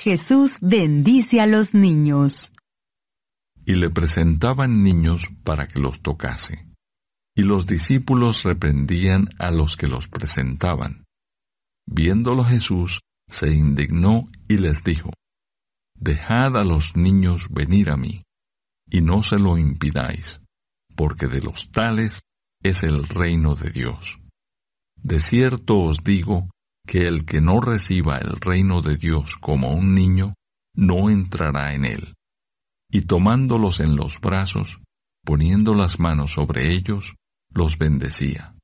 Jesús bendice a los niños. Y le presentaban niños para que los tocase. Y los discípulos reprendían a los que los presentaban. Viéndolo Jesús, se indignó y les dijo, Dejad a los niños venir a mí, y no se lo impidáis, porque de los tales es el reino de Dios. De cierto os digo que el que no reciba el reino de Dios como un niño, no entrará en él. Y tomándolos en los brazos, poniendo las manos sobre ellos, los bendecía.